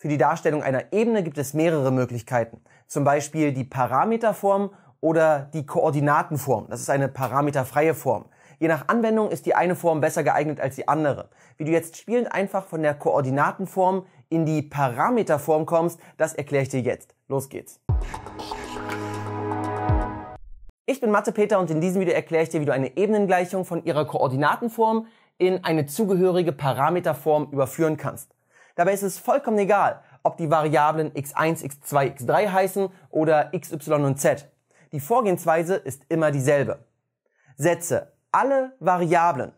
Für die Darstellung einer Ebene gibt es mehrere Möglichkeiten, zum Beispiel die Parameterform oder die Koordinatenform. Das ist eine parameterfreie Form. Je nach Anwendung ist die eine Form besser geeignet als die andere. Wie du jetzt spielend einfach von der Koordinatenform in die Parameterform kommst, das erkläre ich dir jetzt. Los geht's. Ich bin Mathe Peter und in diesem Video erkläre ich dir, wie du eine Ebenengleichung von ihrer Koordinatenform in eine zugehörige Parameterform überführen kannst. Dabei ist es vollkommen egal, ob die Variablen x1, x2, x3 heißen oder x, y und z. Die Vorgehensweise ist immer dieselbe. Setze alle Variablen,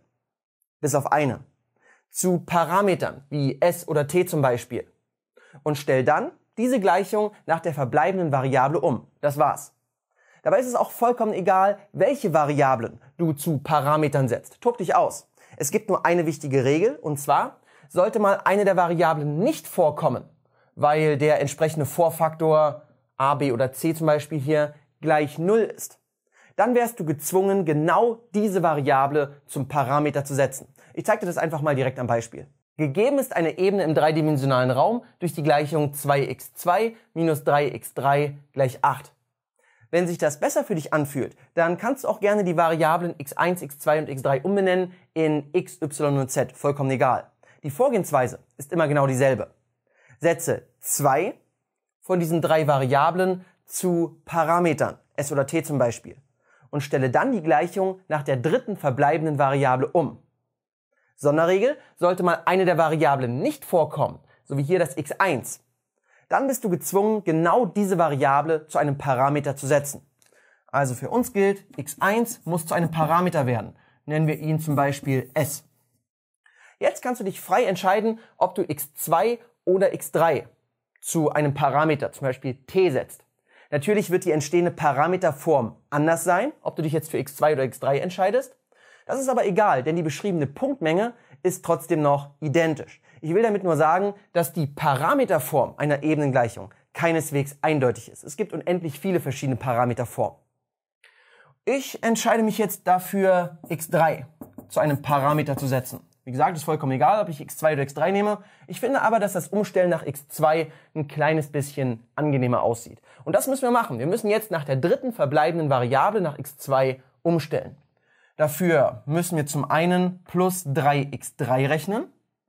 bis auf eine, zu Parametern wie s oder t zum Beispiel und stell dann diese Gleichung nach der verbleibenden Variable um. Das war's. Dabei ist es auch vollkommen egal, welche Variablen du zu Parametern setzt. Tob dich aus. Es gibt nur eine wichtige Regel und zwar sollte mal eine der Variablen nicht vorkommen, weil der entsprechende Vorfaktor a, b oder c zum Beispiel hier gleich null ist, dann wärst du gezwungen, genau diese Variable zum Parameter zu setzen. Ich zeige dir das einfach mal direkt am Beispiel. Gegeben ist eine Ebene im dreidimensionalen Raum durch die Gleichung 2x2 minus 3x3 gleich 8. Wenn sich das besser für dich anfühlt, dann kannst du auch gerne die Variablen x1, x2 und x3 umbenennen in x, y und z, vollkommen egal. Die Vorgehensweise ist immer genau dieselbe. Setze zwei von diesen drei Variablen zu Parametern, S oder T zum Beispiel, und stelle dann die Gleichung nach der dritten verbleibenden Variable um. Sonderregel, sollte mal eine der Variablen nicht vorkommen, so wie hier das x1, dann bist du gezwungen, genau diese Variable zu einem Parameter zu setzen. Also für uns gilt, x1 muss zu einem Parameter werden. Nennen wir ihn zum Beispiel s. Jetzt kannst du dich frei entscheiden, ob du x2 oder x3 zu einem Parameter, zum Beispiel t, setzt. Natürlich wird die entstehende Parameterform anders sein, ob du dich jetzt für x2 oder x3 entscheidest. Das ist aber egal, denn die beschriebene Punktmenge ist trotzdem noch identisch. Ich will damit nur sagen, dass die Parameterform einer Ebenengleichung keineswegs eindeutig ist. Es gibt unendlich viele verschiedene Parameterformen. Ich entscheide mich jetzt dafür, x3 zu einem Parameter zu setzen. Wie gesagt, ist vollkommen egal, ob ich X2 oder X3 nehme. Ich finde aber, dass das Umstellen nach X2 ein kleines bisschen angenehmer aussieht. Und das müssen wir machen. Wir müssen jetzt nach der dritten verbleibenden Variable nach X2 umstellen. Dafür müssen wir zum einen plus 3x3 rechnen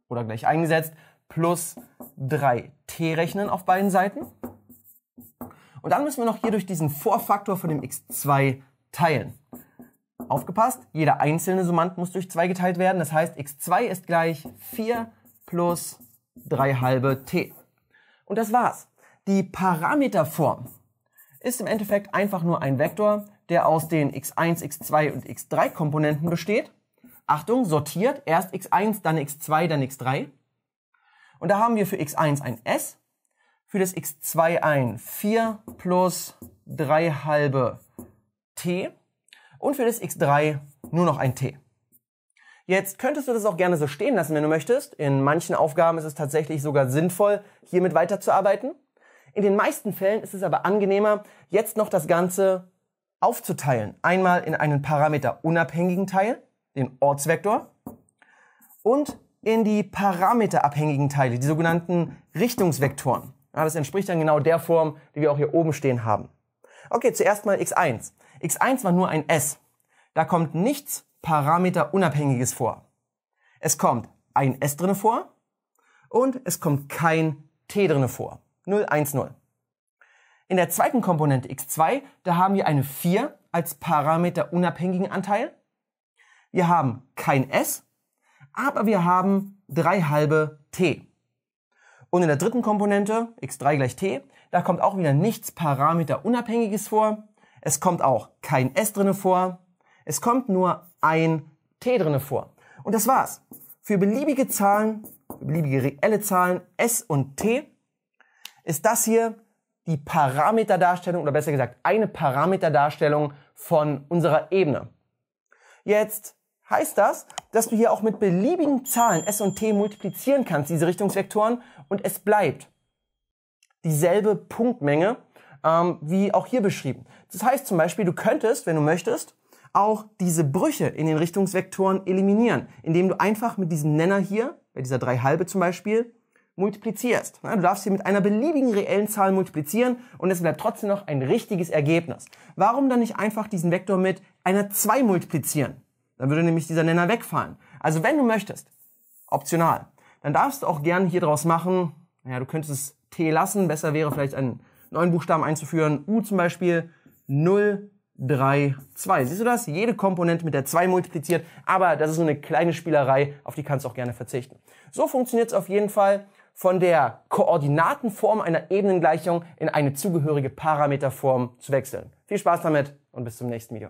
oder gleich eingesetzt plus 3t rechnen auf beiden Seiten. Und dann müssen wir noch hier durch diesen Vorfaktor von dem x2 teilen. Aufgepasst, jeder einzelne Summand muss durch 2 geteilt werden. Das heißt, x2 ist gleich 4 plus 3 halbe t. Und das war's. Die Parameterform ist im Endeffekt einfach nur ein Vektor, der aus den x1, x2 und x3 Komponenten besteht. Achtung, sortiert, erst x1, dann x2, dann x3. Und da haben wir für x1 ein s, für das x2 ein 4 plus 3 halbe t und für das x3 nur noch ein t. Jetzt könntest du das auch gerne so stehen lassen, wenn du möchtest. In manchen Aufgaben ist es tatsächlich sogar sinnvoll, hiermit weiterzuarbeiten. In den meisten Fällen ist es aber angenehmer, jetzt noch das Ganze aufzuteilen. Einmal in einen parameterunabhängigen Teil, den Ortsvektor, und in die parameterabhängigen Teile, die sogenannten Richtungsvektoren. Ja, das entspricht dann genau der Form, die wir auch hier oben stehen haben. Okay, zuerst mal x1 x1 war nur ein S. Da kommt nichts Parameterunabhängiges vor. Es kommt ein S drinne vor und es kommt kein T drinne vor. 0, 1, 0. In der zweiten Komponente x2, da haben wir eine 4 als parameterunabhängigen Anteil. Wir haben kein S, aber wir haben 3 halbe T. Und in der dritten Komponente, x3 gleich T, da kommt auch wieder nichts parameterunabhängiges vor. Es kommt auch kein S drinne vor. Es kommt nur ein T drinne vor. Und das war's. Für beliebige Zahlen, für beliebige reelle Zahlen S und T ist das hier die Parameterdarstellung oder besser gesagt eine Parameterdarstellung von unserer Ebene. Jetzt heißt das, dass du hier auch mit beliebigen Zahlen S und T multiplizieren kannst, diese Richtungsvektoren, und es bleibt dieselbe Punktmenge, ähm, wie auch hier beschrieben. Das heißt zum Beispiel, du könntest, wenn du möchtest, auch diese Brüche in den Richtungsvektoren eliminieren, indem du einfach mit diesem Nenner hier, bei dieser 3 halbe zum Beispiel, multiplizierst. Du darfst hier mit einer beliebigen reellen Zahl multiplizieren und es bleibt trotzdem noch ein richtiges Ergebnis. Warum dann nicht einfach diesen Vektor mit einer 2 multiplizieren? Dann würde nämlich dieser Nenner wegfallen. Also wenn du möchtest, optional, dann darfst du auch gern hier draus machen, naja, du könntest es t lassen, besser wäre vielleicht ein neuen Buchstaben einzuführen. U zum Beispiel 0, 3, 2. Siehst du das? Jede Komponente mit der 2 multipliziert, aber das ist so eine kleine Spielerei, auf die kannst du auch gerne verzichten. So funktioniert es auf jeden Fall von der Koordinatenform einer Ebenengleichung in eine zugehörige Parameterform zu wechseln. Viel Spaß damit und bis zum nächsten Video.